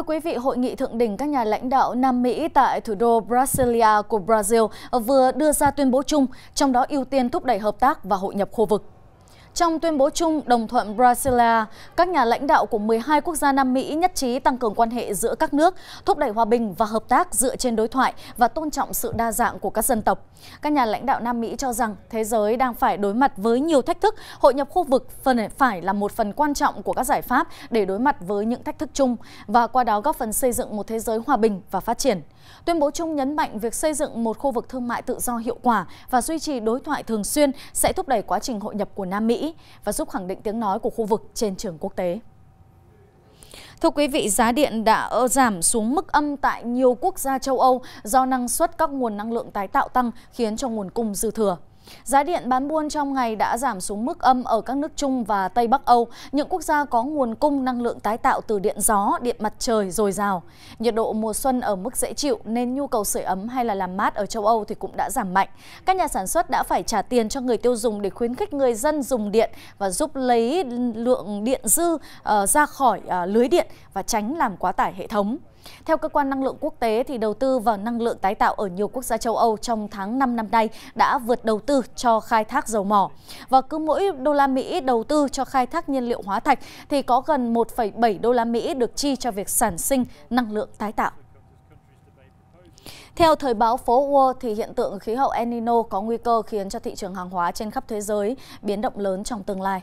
Thưa quý vị, hội nghị thượng đỉnh các nhà lãnh đạo Nam Mỹ tại thủ đô Brasilia của Brazil vừa đưa ra tuyên bố chung, trong đó ưu tiên thúc đẩy hợp tác và hội nhập khu vực. Trong tuyên bố chung đồng thuận Brasilia, các nhà lãnh đạo của 12 quốc gia Nam Mỹ nhất trí tăng cường quan hệ giữa các nước, thúc đẩy hòa bình và hợp tác dựa trên đối thoại và tôn trọng sự đa dạng của các dân tộc. Các nhà lãnh đạo Nam Mỹ cho rằng thế giới đang phải đối mặt với nhiều thách thức, hội nhập khu vực phần phải là một phần quan trọng của các giải pháp để đối mặt với những thách thức chung và qua đó góp phần xây dựng một thế giới hòa bình và phát triển. Tuyên bố chung nhấn mạnh việc xây dựng một khu vực thương mại tự do hiệu quả và duy trì đối thoại thường xuyên sẽ thúc đẩy quá trình hội nhập của Nam Mỹ và giúp khẳng định tiếng nói của khu vực trên trường quốc tế. Thưa quý vị, giá điện đã giảm xuống mức âm tại nhiều quốc gia châu Âu do năng suất các nguồn năng lượng tái tạo tăng khiến cho nguồn cung dư thừa. Giá điện bán buôn trong ngày đã giảm xuống mức âm ở các nước Trung và Tây Bắc Âu, những quốc gia có nguồn cung năng lượng tái tạo từ điện gió, điện mặt trời dồi dào. Nhiệt độ mùa xuân ở mức dễ chịu nên nhu cầu sưởi ấm hay là làm mát ở châu Âu thì cũng đã giảm mạnh. Các nhà sản xuất đã phải trả tiền cho người tiêu dùng để khuyến khích người dân dùng điện và giúp lấy lượng điện dư uh, ra khỏi uh, lưới điện và tránh làm quá tải hệ thống. Theo cơ quan năng lượng quốc tế thì đầu tư vào năng lượng tái tạo ở nhiều quốc gia châu Âu trong tháng 5 năm nay đã vượt đầu tư cho khai thác dầu mỏ. Và cứ mỗi đô la Mỹ đầu tư cho khai thác nhiên liệu hóa thạch thì có gần 1,7 đô la Mỹ được chi cho việc sản sinh năng lượng tái tạo. Theo thời báo phố Wall thì hiện tượng khí hậu El Nino có nguy cơ khiến cho thị trường hàng hóa trên khắp thế giới biến động lớn trong tương lai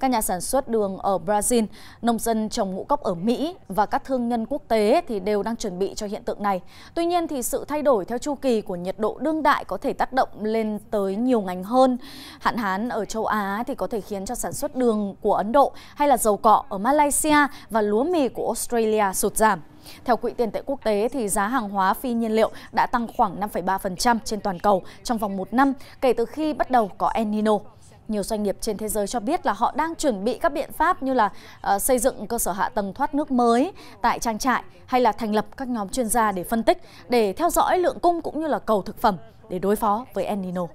các nhà sản xuất đường ở Brazil, nông dân trồng ngũ cốc ở Mỹ và các thương nhân quốc tế thì đều đang chuẩn bị cho hiện tượng này. Tuy nhiên thì sự thay đổi theo chu kỳ của nhiệt độ đương đại có thể tác động lên tới nhiều ngành hơn. Hạn hán ở châu Á thì có thể khiến cho sản xuất đường của Ấn Độ hay là dầu cọ ở Malaysia và lúa mì của Australia sụt giảm. Theo Quỹ tiền tệ quốc tế, thì giá hàng hóa phi nhiên liệu đã tăng khoảng 5,3% trên toàn cầu trong vòng một năm kể từ khi bắt đầu có El Nino nhiều doanh nghiệp trên thế giới cho biết là họ đang chuẩn bị các biện pháp như là uh, xây dựng cơ sở hạ tầng thoát nước mới tại trang trại hay là thành lập các nhóm chuyên gia để phân tích, để theo dõi lượng cung cũng như là cầu thực phẩm để đối phó với El Nino.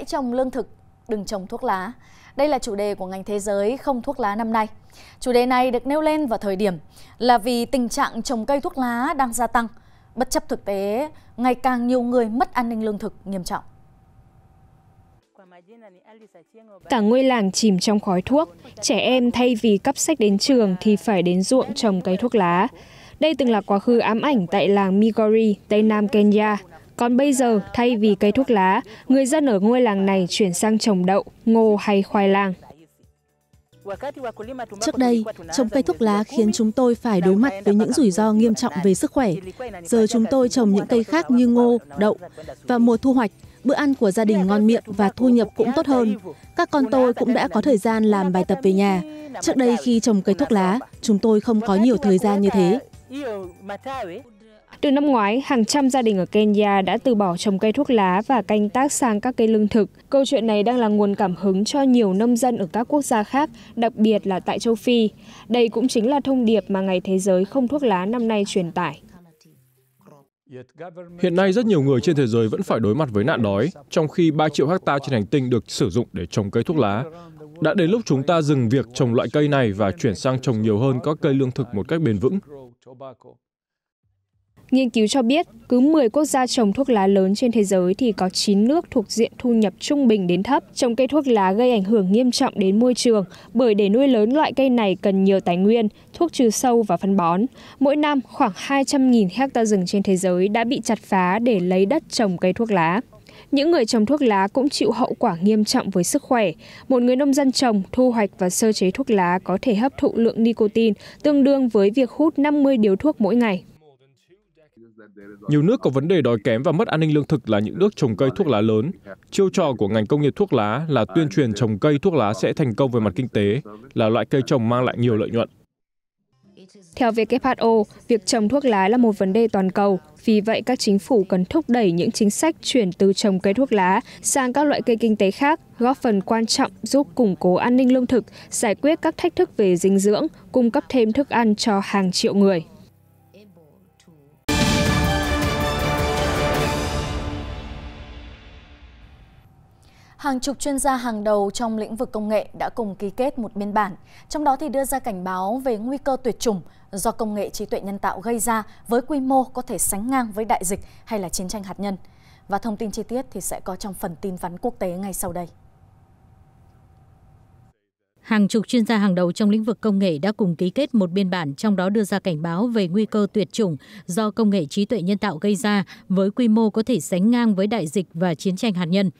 hãy trồng lương thực, đừng trồng thuốc lá. Đây là chủ đề của ngành thế giới không thuốc lá năm nay. Chủ đề này được nêu lên vào thời điểm là vì tình trạng trồng cây thuốc lá đang gia tăng, bất chấp thực tế ngày càng nhiều người mất an ninh lương thực nghiêm trọng. Cả ngôi làng chìm trong khói thuốc, trẻ em thay vì cấp sách đến trường thì phải đến ruộng trồng cây thuốc lá. Đây từng là quá khứ ám ảnh tại làng Migori, Tây Nam Kenya. Còn bây giờ, thay vì cây thuốc lá, người dân ở ngôi làng này chuyển sang trồng đậu, ngô hay khoai lang. Trước đây, trồng cây thuốc lá khiến chúng tôi phải đối mặt với những rủi ro nghiêm trọng về sức khỏe. Giờ chúng tôi trồng những cây khác như ngô, đậu. Và mùa thu hoạch, bữa ăn của gia đình ngon miệng và thu nhập cũng tốt hơn. Các con tôi cũng đã có thời gian làm bài tập về nhà. Trước đây khi trồng cây thuốc lá, chúng tôi không có nhiều thời gian như thế. Từ năm ngoái, hàng trăm gia đình ở Kenya đã từ bỏ trồng cây thuốc lá và canh tác sang các cây lương thực. Câu chuyện này đang là nguồn cảm hứng cho nhiều nông dân ở các quốc gia khác, đặc biệt là tại châu Phi. Đây cũng chính là thông điệp mà Ngày Thế giới không thuốc lá năm nay truyền tải. Hiện nay rất nhiều người trên thế giới vẫn phải đối mặt với nạn đói, trong khi 3 triệu hecta trên hành tinh được sử dụng để trồng cây thuốc lá. Đã đến lúc chúng ta dừng việc trồng loại cây này và chuyển sang trồng nhiều hơn các cây lương thực một cách bền vững. Nghiên cứu cho biết, cứ 10 quốc gia trồng thuốc lá lớn trên thế giới thì có 9 nước thuộc diện thu nhập trung bình đến thấp. Trồng cây thuốc lá gây ảnh hưởng nghiêm trọng đến môi trường, bởi để nuôi lớn loại cây này cần nhiều tài nguyên, thuốc trừ sâu và phân bón. Mỗi năm, khoảng 200.000 hecta rừng trên thế giới đã bị chặt phá để lấy đất trồng cây thuốc lá. Những người trồng thuốc lá cũng chịu hậu quả nghiêm trọng với sức khỏe. Một người nông dân trồng, thu hoạch và sơ chế thuốc lá có thể hấp thụ lượng nicotine tương đương với việc hút 50 điếu thuốc mỗi ngày. Nhiều nước có vấn đề đói kém và mất an ninh lương thực là những nước trồng cây thuốc lá lớn. Chiêu trò của ngành công nghiệp thuốc lá là tuyên truyền trồng cây thuốc lá sẽ thành công về mặt kinh tế, là loại cây trồng mang lại nhiều lợi nhuận. Theo WHO, việc trồng thuốc lá là một vấn đề toàn cầu. Vì vậy, các chính phủ cần thúc đẩy những chính sách chuyển từ trồng cây thuốc lá sang các loại cây kinh tế khác, góp phần quan trọng giúp củng cố an ninh lương thực, giải quyết các thách thức về dinh dưỡng, cung cấp thêm thức ăn cho hàng triệu người. hàng chục chuyên gia hàng đầu trong lĩnh vực công nghệ đã cùng ký kết một biên bản, trong đó thì đưa ra cảnh báo về nguy cơ tuyệt chủng do công nghệ trí tuệ nhân tạo gây ra với quy mô có thể sánh ngang với đại dịch hay là chiến tranh hạt nhân. Và thông tin chi tiết thì sẽ có trong phần tin vắn quốc tế ngay sau đây. Hàng chục chuyên gia hàng đầu trong lĩnh vực công nghệ đã cùng ký kết một biên bản trong đó đưa ra cảnh báo về nguy cơ tuyệt chủng do công nghệ trí tuệ nhân tạo gây ra với quy mô có thể sánh ngang với đại dịch và chiến tranh hạt nhân.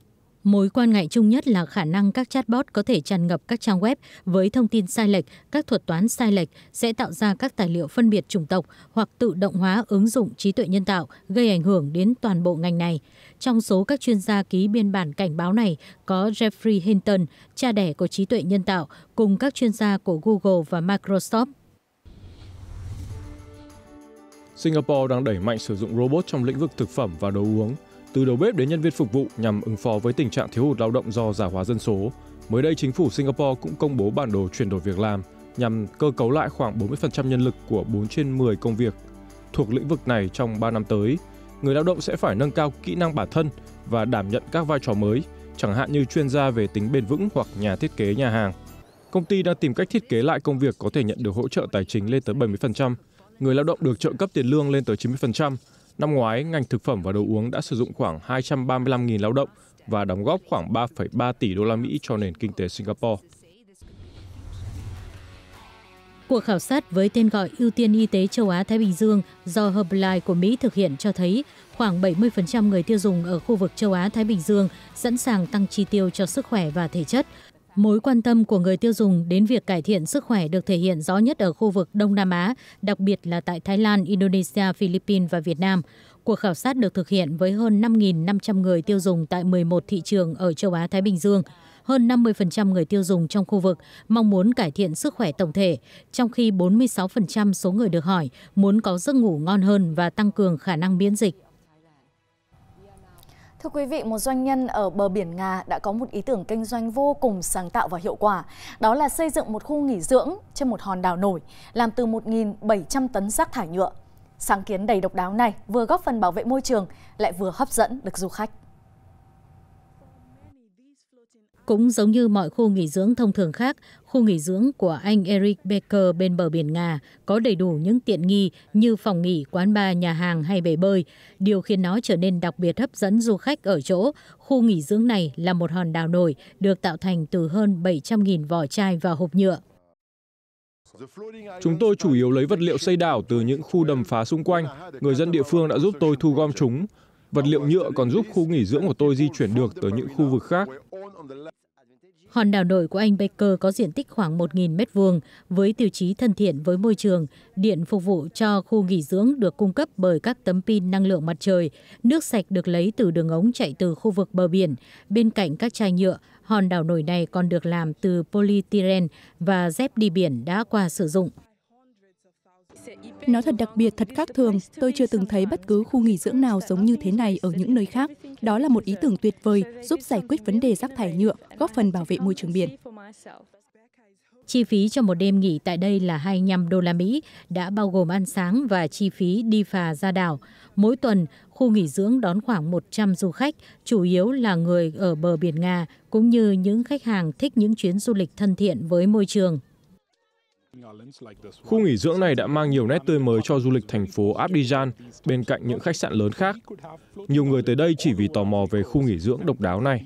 Mối quan ngại chung nhất là khả năng các chatbot có thể tràn ngập các trang web với thông tin sai lệch, các thuật toán sai lệch sẽ tạo ra các tài liệu phân biệt chủng tộc hoặc tự động hóa ứng dụng trí tuệ nhân tạo gây ảnh hưởng đến toàn bộ ngành này. Trong số các chuyên gia ký biên bản cảnh báo này có Jeffrey Hinton, cha đẻ của trí tuệ nhân tạo, cùng các chuyên gia của Google và Microsoft. Singapore đang đẩy mạnh sử dụng robot trong lĩnh vực thực phẩm và đồ uống – từ đầu bếp đến nhân viên phục vụ nhằm ứng phó với tình trạng thiếu hụt lao động do giả hóa dân số. Mới đây, chính phủ Singapore cũng công bố bản đồ chuyển đổi việc làm nhằm cơ cấu lại khoảng 40% nhân lực của 4 trên 10 công việc thuộc lĩnh vực này trong 3 năm tới. Người lao động sẽ phải nâng cao kỹ năng bản thân và đảm nhận các vai trò mới, chẳng hạn như chuyên gia về tính bền vững hoặc nhà thiết kế nhà hàng. Công ty đang tìm cách thiết kế lại công việc có thể nhận được hỗ trợ tài chính lên tới 70%, người lao động được trợ cấp tiền lương lên tới 90%, Năm ngoái, ngành thực phẩm và đồ uống đã sử dụng khoảng 235.000 lao động và đóng góp khoảng 3,3 tỷ đô la Mỹ cho nền kinh tế Singapore. Cuộc khảo sát với tên gọi ưu tiên y tế châu Á Thái Bình Dương do Herbalife của Mỹ thực hiện cho thấy khoảng 70% người tiêu dùng ở khu vực châu Á Thái Bình Dương sẵn sàng tăng chi tiêu cho sức khỏe và thể chất. Mối quan tâm của người tiêu dùng đến việc cải thiện sức khỏe được thể hiện rõ nhất ở khu vực Đông Nam Á, đặc biệt là tại Thái Lan, Indonesia, Philippines và Việt Nam. Cuộc khảo sát được thực hiện với hơn 5.500 người tiêu dùng tại 11 thị trường ở châu Á Thái Bình Dương. Hơn 50% người tiêu dùng trong khu vực mong muốn cải thiện sức khỏe tổng thể, trong khi 46% số người được hỏi muốn có giấc ngủ ngon hơn và tăng cường khả năng miễn dịch. Thưa quý vị, một doanh nhân ở bờ biển Nga đã có một ý tưởng kinh doanh vô cùng sáng tạo và hiệu quả. Đó là xây dựng một khu nghỉ dưỡng trên một hòn đảo nổi, làm từ 1.700 tấn rác thải nhựa. Sáng kiến đầy độc đáo này vừa góp phần bảo vệ môi trường, lại vừa hấp dẫn được du khách. Cũng giống như mọi khu nghỉ dưỡng thông thường khác, khu nghỉ dưỡng của anh Eric Becker bên bờ biển Nga có đầy đủ những tiện nghi như phòng nghỉ, quán bar, nhà hàng hay bể bơi, điều khiến nó trở nên đặc biệt hấp dẫn du khách ở chỗ khu nghỉ dưỡng này là một hòn đảo nổi được tạo thành từ hơn 700.000 vỏ chai và hộp nhựa. Chúng tôi chủ yếu lấy vật liệu xây đảo từ những khu đầm phá xung quanh. Người dân địa phương đã giúp tôi thu gom chúng. Vật liệu nhựa còn giúp khu nghỉ dưỡng của tôi di chuyển được tới những khu vực khác. Hòn đảo nổi của anh Baker có diện tích khoảng 1.000 m2 với tiêu chí thân thiện với môi trường, điện phục vụ cho khu nghỉ dưỡng được cung cấp bởi các tấm pin năng lượng mặt trời, nước sạch được lấy từ đường ống chạy từ khu vực bờ biển. Bên cạnh các chai nhựa, hòn đảo nổi này còn được làm từ polyethylene và dép đi biển đã qua sử dụng. Nó thật đặc biệt, thật khác thường. Tôi chưa từng thấy bất cứ khu nghỉ dưỡng nào giống như thế này ở những nơi khác. Đó là một ý tưởng tuyệt vời giúp giải quyết vấn đề rác thải nhựa, góp phần bảo vệ môi trường biển. Chi phí cho một đêm nghỉ tại đây là 25 đô la Mỹ, đã bao gồm ăn sáng và chi phí đi phà ra đảo. Mỗi tuần, khu nghỉ dưỡng đón khoảng 100 du khách, chủ yếu là người ở bờ biển Nga, cũng như những khách hàng thích những chuyến du lịch thân thiện với môi trường. Khu nghỉ dưỡng này đã mang nhiều nét tươi mới cho du lịch thành phố Abidjan bên cạnh những khách sạn lớn khác. Nhiều người tới đây chỉ vì tò mò về khu nghỉ dưỡng độc đáo này.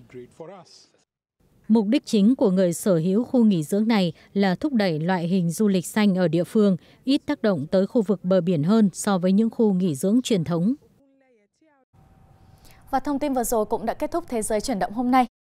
Mục đích chính của người sở hữu khu nghỉ dưỡng này là thúc đẩy loại hình du lịch xanh ở địa phương, ít tác động tới khu vực bờ biển hơn so với những khu nghỉ dưỡng truyền thống. Và thông tin vừa rồi cũng đã kết thúc Thế giới chuyển động hôm nay.